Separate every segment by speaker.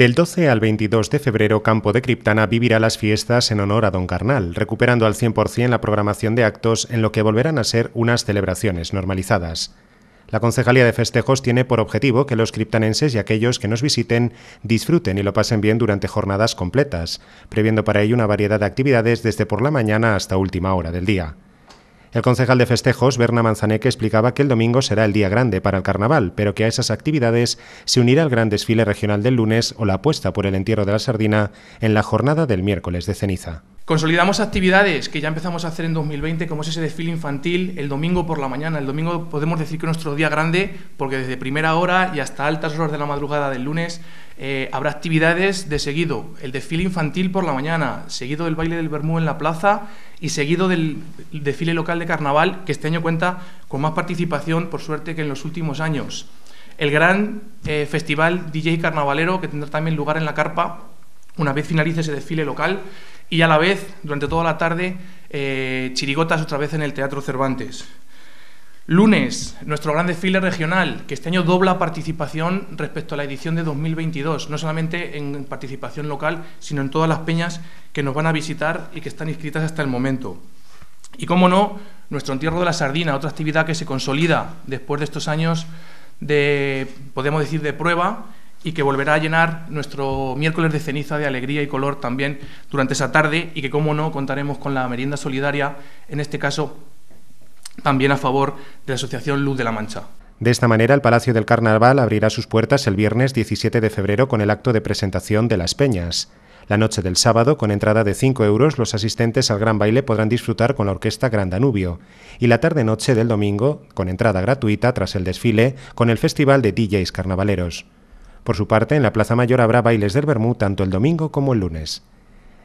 Speaker 1: Del 12 al 22 de febrero, Campo de Criptana vivirá las fiestas en honor a Don Carnal, recuperando al 100% la programación de actos en lo que volverán a ser unas celebraciones normalizadas. La Concejalía de Festejos tiene por objetivo que los criptanenses y aquellos que nos visiten disfruten y lo pasen bien durante jornadas completas, previendo para ello una variedad de actividades desde por la mañana hasta última hora del día. El concejal de festejos, Berna Manzaneque, explicaba que el domingo será el día grande para el carnaval, pero que a esas actividades se unirá el gran desfile regional del lunes o la apuesta por el entierro de la sardina en la jornada del miércoles de ceniza.
Speaker 2: Consolidamos actividades que ya empezamos a hacer en 2020, como es ese desfile infantil el domingo por la mañana. El domingo podemos decir que es nuestro día grande, porque desde primera hora y hasta altas horas de la madrugada del lunes eh, habrá actividades de seguido. El desfile infantil por la mañana, seguido del baile del Bermú en la plaza y seguido del desfile local de carnaval, que este año cuenta con más participación, por suerte, que en los últimos años. El gran eh, festival DJ carnavalero, que tendrá también lugar en la carpa, una vez finalice ese desfile local y a la vez, durante toda la tarde, eh, chirigotas otra vez en el Teatro Cervantes. Lunes, nuestro gran desfile regional, que este año dobla participación respecto a la edición de 2022, no solamente en participación local, sino en todas las peñas que nos van a visitar y que están inscritas hasta el momento. Y cómo no, nuestro entierro de la sardina, otra actividad que se consolida después de estos años de, podemos decir, de prueba y que volverá a llenar nuestro miércoles de ceniza de alegría y color también durante esa tarde y que, como no, contaremos con la merienda solidaria, en este caso también a favor de la Asociación Luz de la
Speaker 1: Mancha. De esta manera, el Palacio del Carnaval abrirá sus puertas el viernes 17 de febrero con el acto de presentación de Las Peñas. La noche del sábado, con entrada de 5 euros, los asistentes al gran baile podrán disfrutar con la orquesta Gran Danubio. Y la tarde-noche del domingo, con entrada gratuita tras el desfile, con el Festival de DJs Carnavaleros. Por su parte, en la Plaza Mayor habrá bailes del Bermú tanto el domingo como el lunes.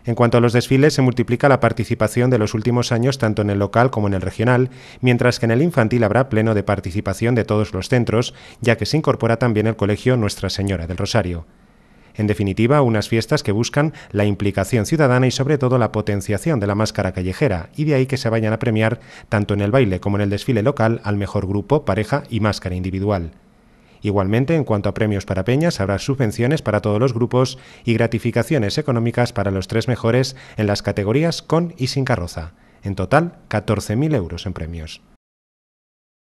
Speaker 1: En cuanto a los desfiles, se multiplica la participación de los últimos años tanto en el local como en el regional, mientras que en el infantil habrá pleno de participación de todos los centros, ya que se incorpora también el colegio Nuestra Señora del Rosario. En definitiva, unas fiestas que buscan la implicación ciudadana y sobre todo la potenciación de la máscara callejera, y de ahí que se vayan a premiar, tanto en el baile como en el desfile local, al mejor grupo, pareja y máscara individual. Igualmente, en cuanto a premios para peñas, habrá subvenciones para todos los grupos y gratificaciones económicas para los tres mejores en las categorías con y sin carroza. En total, 14.000 euros en premios.